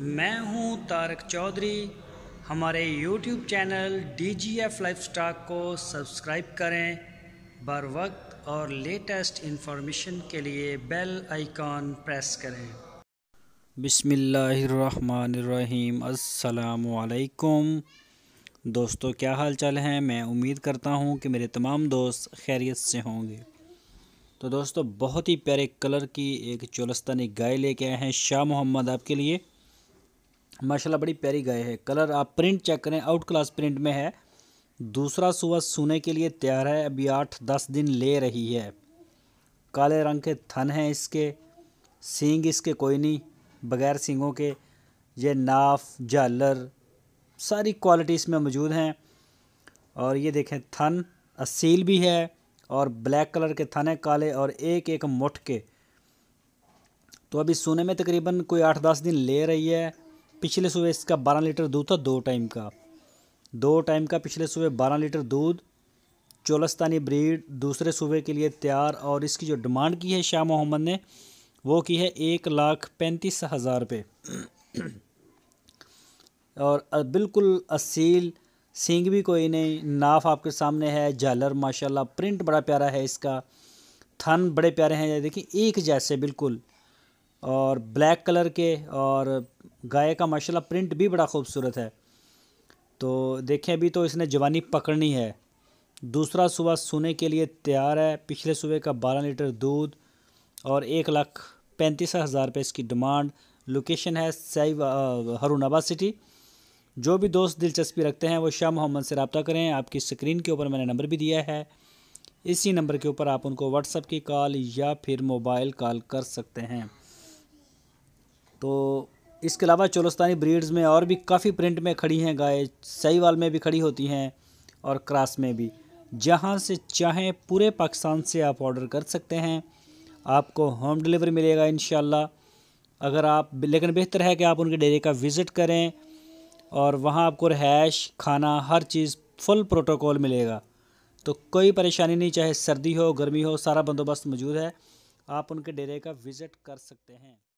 मैं हूं तारक चौधरी हमारे YouTube channel D G F life stock को सब्सक्राइब करें बर वक्त और लेटेस्ट इन्फॉर्मेशन के लिए बेल आइकॉन प्रेस करें बिसमीम असलकुम दोस्तों क्या हाल चाल हैं मैं उम्मीद करता हूँ कि मेरे तमाम दोस्त खैरियत से होंगे तो दोस्तों बहुत ही प्यारे कलर की एक चोलस्तानी गाय लेके आए हैं शाह मोहम्मद आपके लिए माशाल्लाह बड़ी प्यारी गाय है कलर आप प्रिंट चेक करें आउट क्लास प्रिंट में है दूसरा सुबह सोने के लिए तैयार है अभी आठ दस दिन ले रही है काले रंग के थन हैं इसके सींग इसके कोई नहीं बगैर सींगों के ये नाफ जालर सारी क्वालिटी इसमें मौजूद हैं और ये देखें थन असील भी है और ब्लैक कलर के थन है काले और एक एक मुठ के तो अभी सोने में तकरीबन कोई आठ दस दिन ले रही है पिछले सुबह इसका बारह लीटर दूध था दो टाइम का दो टाइम का पिछले सुबह बारह लीटर दूध चोलस्तानी ब्रीड दूसरे सूबे के लिए तैयार और इसकी जो डिमांड की है शाह मोहम्मद ने वो की है एक लाख पैंतीस हज़ार रुपये और बिल्कुल असील सींग भी कोई नहीं नाफ आपके सामने है झालर माशाल्लाह प्रिंट बड़ा प्यारा है इसका थन बड़े प्यारे हैं देखिए एक जैसे बिल्कुल और ब्लैक कलर के और गाय का माशाल्लाह प्रिंट भी बड़ा खूबसूरत है तो देखें अभी तो इसने जवानी पकड़नी है दूसरा सुबह सोने के लिए तैयार है पिछले सुबह का बारह लीटर दूध और एक लाख पैंतीस हज़ार रुपये इसकी डिमांड लोकेशन है सईब हरुणाबाद सिटी जो भी दोस्त दिलचस्पी रखते हैं वो शाह मोहम्मद से रबता करें आपकी स्क्रीन के ऊपर मैंने नंबर भी दिया है इसी नंबर के ऊपर आप उनको व्हाट्सअप की कॉल या फिर मोबाइल कॉल कर सकते हैं तो इसके अलावा चोलस्तानी ब्रीड्स में और भी काफ़ी प्रिंट में खड़ी हैं गाय सहीवाल में भी खड़ी होती हैं और क्रास में भी जहाँ से चाहें पूरे पाकिस्तान से आप ऑर्डर कर सकते हैं आपको होम डिलीवरी मिलेगा इन अगर आप लेकिन बेहतर है कि आप उनके डेरे का विज़िट करें और वहाँ आपको रहायश खाना हर चीज़ फुल प्रोटोकॉल मिलेगा तो कोई परेशानी नहीं चाहे सर्दी हो गर्मी हो सारा बंदोबस्त मौजूद है आप उनके डेरे का विज़िट कर सकते हैं